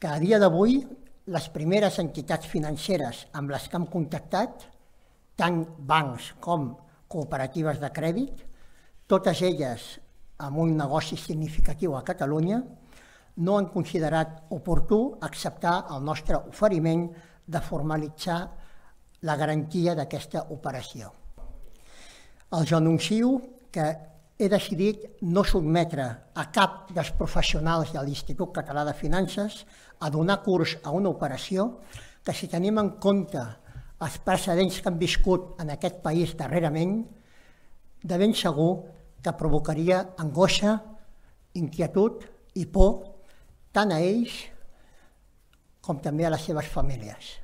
que a dia d'avui les primeres entitats financeres amb les que hem contactat, tant bancs com cooperatives de crèdit, totes elles amb un negoci significatiu a Catalunya, no han considerat oportú acceptar el nostre oferiment de formalitzar la garantia d'aquesta operació. Els anuncio que he decidit no sotmetre a cap dels professionals de l'Institut Català de Finances a donar curs a una operació que si tenim en compte els precedents que han viscut en aquest país darrerament, de ben segur que provocaria angoixa, inquietud i por tant a ells com també a les seves famílies.